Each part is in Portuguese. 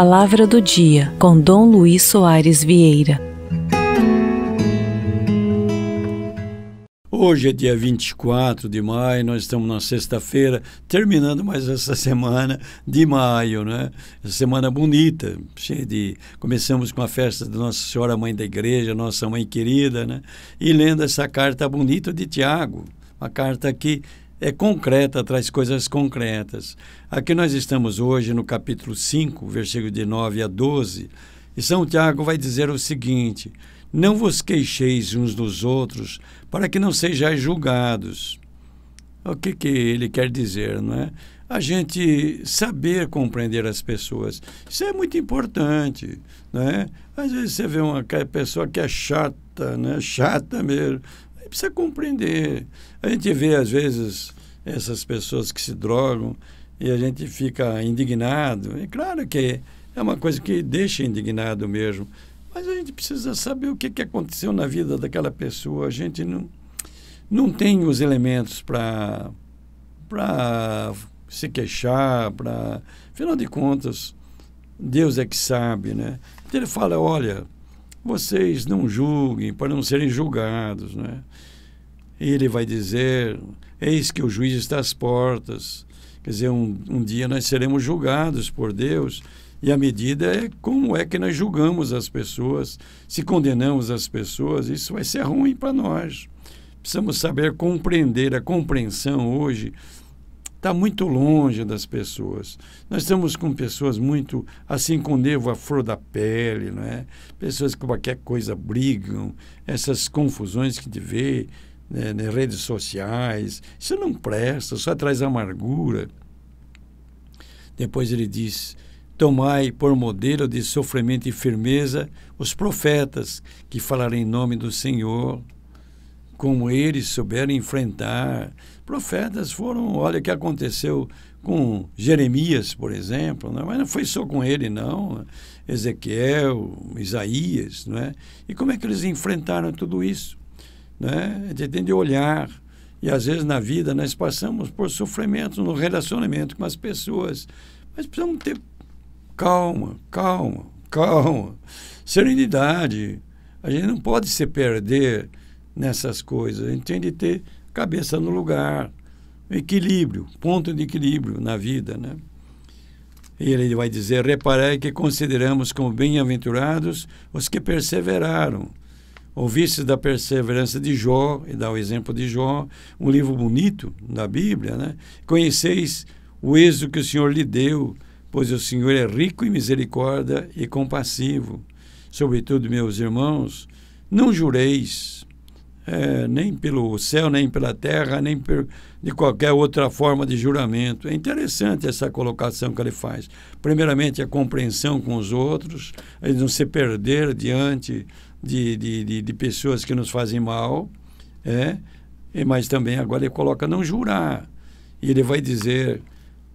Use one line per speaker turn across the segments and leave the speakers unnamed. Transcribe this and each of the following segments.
Palavra do Dia, com Dom Luiz Soares Vieira. Hoje é dia 24 de maio, nós estamos na sexta-feira, terminando mais essa semana de maio, né? Essa semana bonita, cheia de. Começamos com a festa de Nossa Senhora Mãe da Igreja, Nossa Mãe Querida, né? E lendo essa carta bonita de Tiago, uma carta que é concreta, traz coisas concretas. Aqui nós estamos hoje no capítulo 5, versículo de 9 a 12, e São Tiago vai dizer o seguinte: Não vos queixeis uns dos outros, para que não sejais julgados. O que, que ele quer dizer, não é? A gente saber compreender as pessoas. Isso é muito importante, é? Às vezes você vê uma pessoa que é chata, né? Chata mesmo precisa compreender. A gente vê, às vezes, essas pessoas que se drogam e a gente fica indignado. é claro que é uma coisa que deixa indignado mesmo. Mas a gente precisa saber o que, que aconteceu na vida daquela pessoa. A gente não, não tem os elementos para se queixar, para. Afinal de contas, Deus é que sabe, né? Então ele fala, olha, vocês não julguem para não serem julgados, né? Ele vai dizer, eis que o juiz está às portas. Quer dizer, um, um dia nós seremos julgados por Deus e a medida é como é que nós julgamos as pessoas, se condenamos as pessoas, isso vai ser ruim para nós. Precisamos saber compreender a compreensão hoje está muito longe das pessoas. Nós estamos com pessoas muito assim com nevo à flor da pele, não é? Pessoas que qualquer coisa brigam, essas confusões que te vê né, nas né, redes sociais, isso não presta, só traz amargura. Depois ele diz: Tomai por modelo de sofrimento e firmeza os profetas que falarem em nome do Senhor como eles souberam enfrentar. Profetas foram, olha o que aconteceu com Jeremias, por exemplo, né? mas não foi só com ele, não. Né? Ezequiel, Isaías, não é e como é que eles enfrentaram tudo isso? Né? A gente tem de olhar, e às vezes na vida nós passamos por sofrimentos no relacionamento com as pessoas, mas precisamos ter calma, calma, calma, serenidade. A gente não pode se perder nessas coisas. A gente tem de ter cabeça no lugar, equilíbrio, ponto de equilíbrio na vida, né? E ele vai dizer: Reparei que consideramos como bem-aventurados os que perseveraram. Ouviste da perseverança de Jó, e dá o exemplo de Jó, um livro bonito da Bíblia, né? Conheceis o êxito que o Senhor lhe deu, pois o Senhor é rico em misericórdia e compassivo. Sobretudo, meus irmãos, não jureis, é, nem pelo céu, nem pela terra, nem per, de qualquer outra forma de juramento. É interessante essa colocação que ele faz. Primeiramente, a compreensão com os outros, a não se perder diante de, de, de, de pessoas que nos fazem mal, é, e, mas também agora ele coloca não jurar. E ele vai dizer,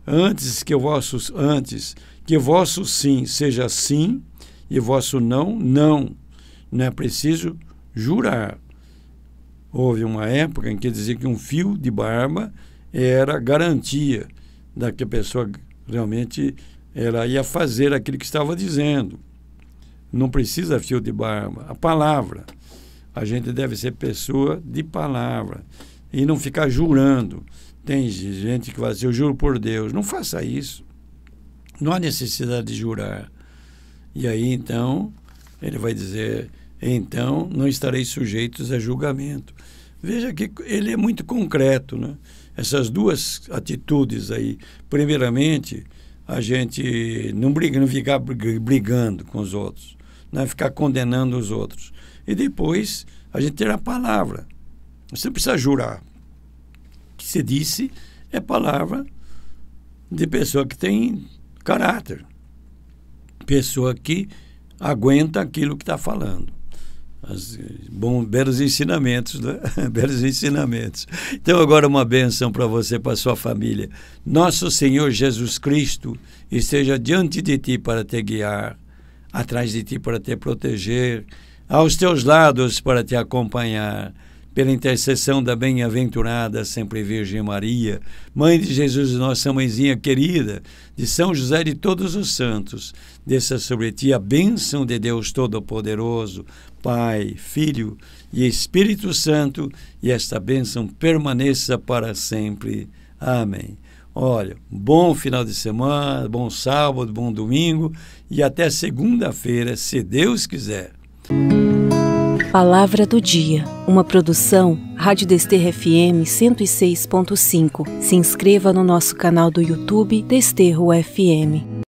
antes que vossos, antes que vosso sim seja sim e vosso não, não. Não é preciso jurar Houve uma época em que dizia que um fio de barba era garantia da que a pessoa realmente ela ia fazer aquilo que estava dizendo. Não precisa fio de barba. A palavra. A gente deve ser pessoa de palavra e não ficar jurando. Tem gente que fala assim, eu juro por Deus. Não faça isso. Não há necessidade de jurar. E aí, então, ele vai dizer, então não estareis sujeitos a julgamento. Veja que ele é muito concreto, né? Essas duas atitudes aí, primeiramente, a gente não briga, não ficar brigando com os outros, não né? ficar condenando os outros. E depois a gente ter a palavra. Você não precisa jurar. O que se disse é palavra de pessoa que tem caráter, pessoa que aguenta aquilo que está falando. As, bom, belos ensinamentos, né? belos ensinamentos. Então, agora uma bênção para você, para sua família. Nosso Senhor Jesus Cristo esteja diante de ti para te guiar, atrás de ti para te proteger, aos teus lados para te acompanhar pela intercessão da bem-aventurada sempre Virgem Maria, Mãe de Jesus, nossa mãezinha querida, de São José de todos os santos, desça sobre ti a bênção de Deus Todo-Poderoso, Pai, Filho e Espírito Santo, e esta bênção permaneça para sempre. Amém. Olha, bom final de semana, bom sábado, bom domingo e até segunda-feira, se Deus quiser. Palavra do dia uma produção Rádio Desterro FM 106.5. Se inscreva no nosso canal do YouTube Desterro FM.